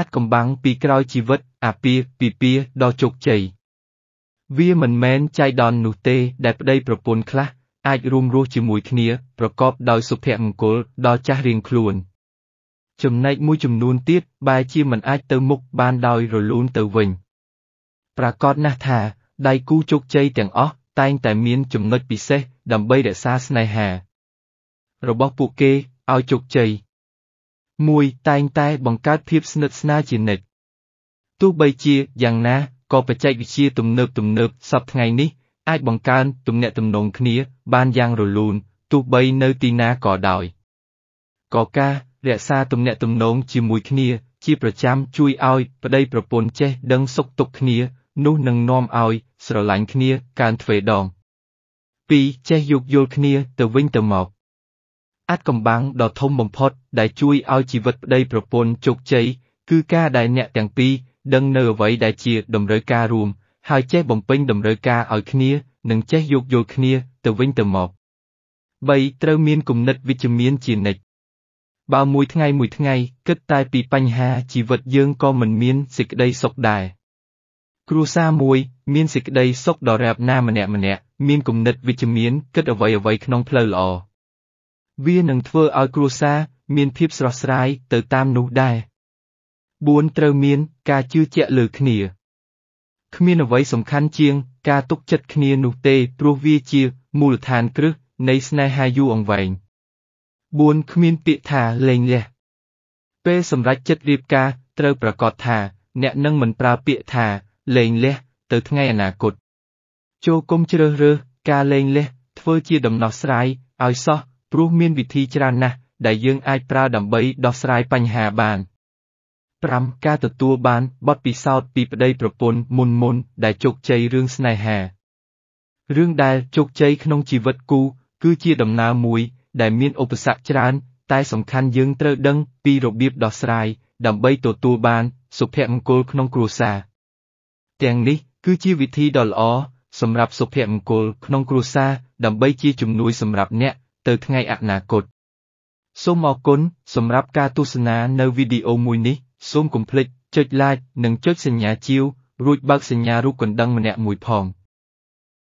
អាចកំបាំងពីក្រោយជីវិតអាពាហ៍ពិពាហ៍ដ៏ជោគជ័យវាមិនមែនចៃដន្យនោះទេ ដែលប្តីប្រពន្ធខ្លះអាចរួមរស់ជាមួយគ្នា ប្រកបដោយសុភមង្គលដល់ចាស់រៀងខ្លួន ចំណែកមួយចំនួនទៀតបែជាមិនអាចទៅមុខបានដោយរលូនទៅវិញ ប្រាកដណាស់ថាដៃគូជោគជ័យទាំងអស់តែងតែមានចំណុចពិសេស ដើម្បីរក្សាស្នេហា របស់ពួកគេឲ្យជោគជ័យ។ 1. តែងតែបង្កើតភាពស្និទ្ធស្នាលជានិច្ចទោះបីជាយ៉ាងណាក៏បច្ចេកវិទ្យាទំនើបទំនើបសប្តាហ៍នេះ អាចបង្កើនទំនាក់ទំនងគ្នាបានយ៉ាងរលូនទោះបីនៅទីណាក៏ដោយក៏ការរក្សាទំនាក់ទំនងជាមួយគ្នាជាប្រចាំជួយឲ្យប្តីប្រពន្ធចេះដឹងសុខទុក្ខគ្នា នោះនឹងនាំឲ្យស្រឡាញ់គ្នាកើនទ្វេដង 2. ចេះយោគយល់គ្នាទៅវិញទៅមកអាថ៌កំបាំងដ៏ធំបំផុតដែលជួយឲ្យជីវិតប្តីប្រពន្ធជោគជ័យគឺការដែលអ្នកទាំងពីរដឹងនៅអ្វីដែលជា តម្រូវការរួមហើយចេះបំពេញ តម្រូវការឲ្យគ្នា និងចេះយោគយល់គ្នា ទៅវិញទៅមក3ត្រូវមានគំនិតវិជ្ជមានជានិច្ចបើមួយថ្ងៃមួយថ្ងៃគិតតែពីបញ្ហាជីវិតយើងក៏មិនមានសេចក្តីសុខដែរគ្រួសារមួយ មានសេចក្តីសុខដ៏រ៉ែបណាម្នាក់ម្នាក់មានគំនិតវិជ្ជមានគិតអ្វីអ្វីក្នុងផ្លូវល្អវានឹងធ្វើឲ្យគ្រួសារមានភាពស្រស់ស្រាយទៅតាមនោះដែរ4ត្រូវមានការជឿជាក់លើគ្នាគ្មានអ្វីសំខាន់ជាងការទុកចិត្តគ្នានោះទេព្រោះវាជាមូលដ្ឋានគ្រឹះនៃស្នេហាយូរអង្វែង4គ្មានពាក្យថាលែងលះពេលសម្រេចចិត្តរៀបការត្រូវប្រកាសថាអ្នកនឹងមិនប្រើពាក្យថាលែងលះទៅថ្ងៃអនាគតចូលគុំជ្រើសរើសការលែងលះធ្វើជាដំណោះស្រាយឲ្យសោះព្រោះមានវិធីច្រើនណាស់ដែលយើងអាចប្រើដើម្បីដោះស្រាយបញ្ហាបាន។ 5. ការទទួលបានបទពិសោធន៍ពីប្តីប្រពន្ធមុនមុនដែលជោគជ័យរឿងស្នេហារឿងដែលជោគជ័យក្នុងជីវិតគូគឺជាដំណើរមួយដែលមានឧបសគ្គច្រើនតែសំខាន់យើងត្រូវដឹងពីរបៀបដោះស្រាយដើម្បីទទួលបានសុភមង្គលក្នុងគ្រួសារទាំងនេះគឺជាវិធីដ៏ល្អសម្រាប់សុភមង្គលក្នុងគ្រួសារដើម្បីជាជំនួយសម្រាប់អ្នកទៅថ្ងៃអនាគតសូមអរគុណសម្រាប់ការទស្សនា នៅវីដេអូមួយនេះសូមកុំភ្លេចចុច like និងចុចសញ្ញាជាវរួចបើកសញ្ញារូបកណ្ដឹងម្នាក់មួយផង។